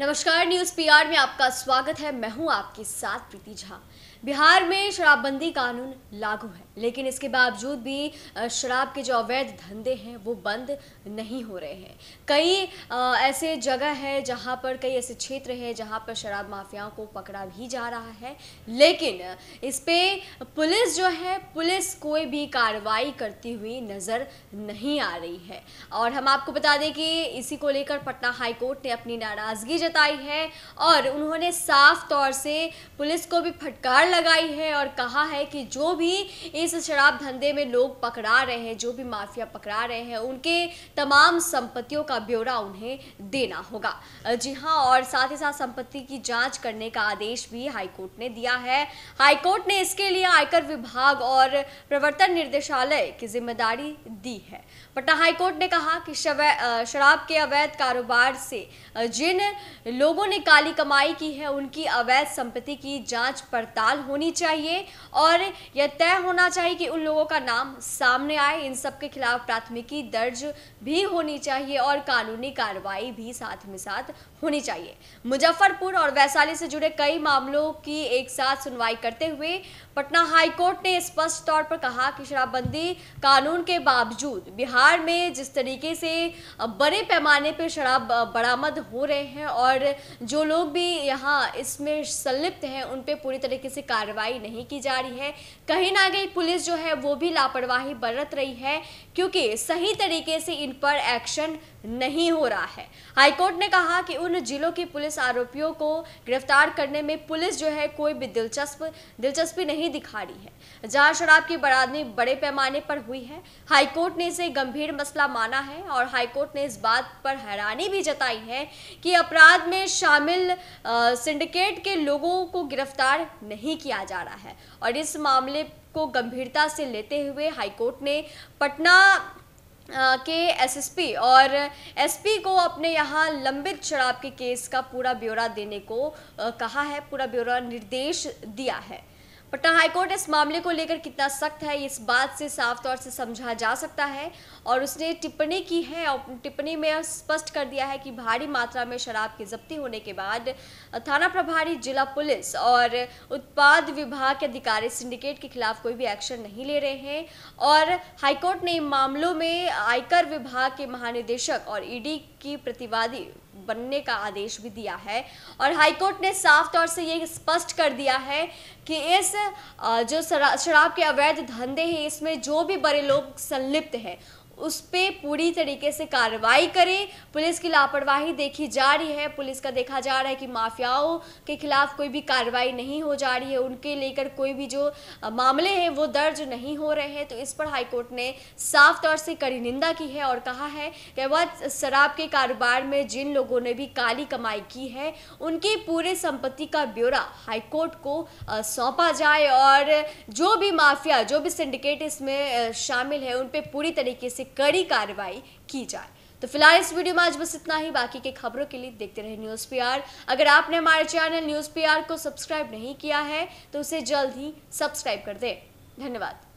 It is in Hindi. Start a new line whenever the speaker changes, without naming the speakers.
नमस्कार न्यूज पीआर में आपका स्वागत है मैं हूं आपके साथ प्रीति झा बिहार में शराबबंदी कानून लागू है लेकिन इसके बावजूद भी शराब के जो अवैध धंधे हैं वो बंद नहीं हो रहे हैं कई ऐसे जगह है जहाँ पर कई ऐसे क्षेत्र हैं जहाँ पर शराब माफियाओं को पकड़ा भी जा रहा है लेकिन इस पर पुलिस जो है पुलिस कोई भी कार्रवाई करती हुई नज़र नहीं आ रही है और हम आपको बता दें कि इसी को लेकर पटना हाईकोर्ट ने अपनी नाराज़गी जताई है और उन्होंने साफ तौर से पुलिस को भी फटकार लगाई है और कहा है कि जो भी इस शराब धंधे में लोग पकड़ा रहे हैं जो भी माफिया पकड़ा रहे हैं उनके तमाम संपत्तियों का ब्यौरा उन्हें देना होगा जी हाँ और साथ ही साथ संपत्ति की जांच करने का आदेश भी हाईकोर्ट ने दिया है हाईकोर्ट ने इसके लिए आयकर विभाग और प्रवर्तन निर्देशालय की जिम्मेदारी दी है पटना हाईकोर्ट ने कहा कि शराब के अवैध कारोबार से जिन लोगों ने काली कमाई की है उनकी अवैध संपत्ति की जांच पड़ताल होनी चाहिए और यह तय होना चाहिए कि उन लोगों का नाम सामने आए इन सब के खिलाफ प्राथमिकी दर्ज भी होनी चाहिए और कानूनी कार्रवाई भी साथ में साथ होनी चाहिए मुजफ्फरपुर और वैशाली से जुड़े कई मामलों की एक साथ सुनवाई करते हुए पटना हाईकोर्ट ने स्पष्ट तौर पर कहा कि शराबबंदी कानून के बावजूद बिहार में जिस तरीके से बड़े पैमाने पर शराब बरामद हो रहे हैं और जो लोग भी यहाँ इसमें संलिप्त हैं उन पर पूरी तरीके से कार्रवाई नहीं की जा रही है कहीं ना कहीं पुलिस जो है वो भी लापरवाही बरत रही है क्योंकि सही तरीके से इन पर एक्शन नहीं हो रहा है हाईकोर्ट ने कहा कि उन जिलों की पुलिस आरोपियों को गिरफ्तार करने में पुलिस जो है कोई भी दिलचस्प दिलचस्पी नहीं दिखा रही है जहां शराब की बरादरी बड़े पैमाने पर हुई है हाईकोर्ट ने इसे गंभीर मसला माना है और हाईकोर्ट ने इस बात पर हैरानी भी जताई है कि अपराध में शामिल सिंडिकेट के लोगों को गिरफ्तार नहीं नहीं किया जा रहा है और इस मामले को गंभीरता से लेते हुए हाईकोर्ट ने पटना के एसएसपी और एसपी को अपने यहाँ लंबित शराब के केस का पूरा ब्यौरा देने को कहा है पूरा ब्यौरा निर्देश दिया है पटना हाईकोर्ट इस मामले को लेकर कितना सख्त है इस बात से साफ तौर से समझा जा सकता है और उसने टिप्पणी की है और टिप्पणी में स्पष्ट कर दिया है कि भारी मात्रा में शराब की जब्ती होने के बाद थाना प्रभारी जिला पुलिस और उत्पाद विभाग के अधिकारी सिंडिकेट के खिलाफ कोई भी एक्शन नहीं ले रहे हैं और हाईकोर्ट ने इन मामलों में आयकर विभाग के महानिदेशक और ईडी की प्रतिवादी बनने का आदेश भी दिया है और हाईकोर्ट ने साफ तौर से ये स्पष्ट कर दिया है कि इस जो शराब के अवैध धंधे हैं इसमें जो भी बड़े लोग संलिप्त हैं उस पर पूरी तरीके से कार्रवाई करें पुलिस की लापरवाही देखी जा रही है पुलिस का देखा जा रहा है कि माफियाओं के खिलाफ कोई भी कार्रवाई नहीं हो जा रही है उनके लेकर कोई भी जो मामले हैं वो दर्ज नहीं हो रहे हैं तो इस पर हाईकोर्ट ने साफ तौर से कड़ी निंदा की है और कहा है कि वह शराब के कारोबार में जिन लोगों ने भी काली कमाई की है उनकी पूरे संपत्ति का ब्यौरा हाईकोर्ट को सौंपा जाए और जो भी माफिया जो भी सिंडिकेट इसमें शामिल है उन पर पूरी तरीके से से कड़ी कार्रवाई की जाए तो फिलहाल इस वीडियो में आज बस इतना ही बाकी के खबरों के लिए देखते रहे न्यूज़ पी अगर आपने हमारे चैनल न्यूज़ पी को सब्सक्राइब नहीं किया है तो उसे जल्द ही सब्सक्राइब कर दे धन्यवाद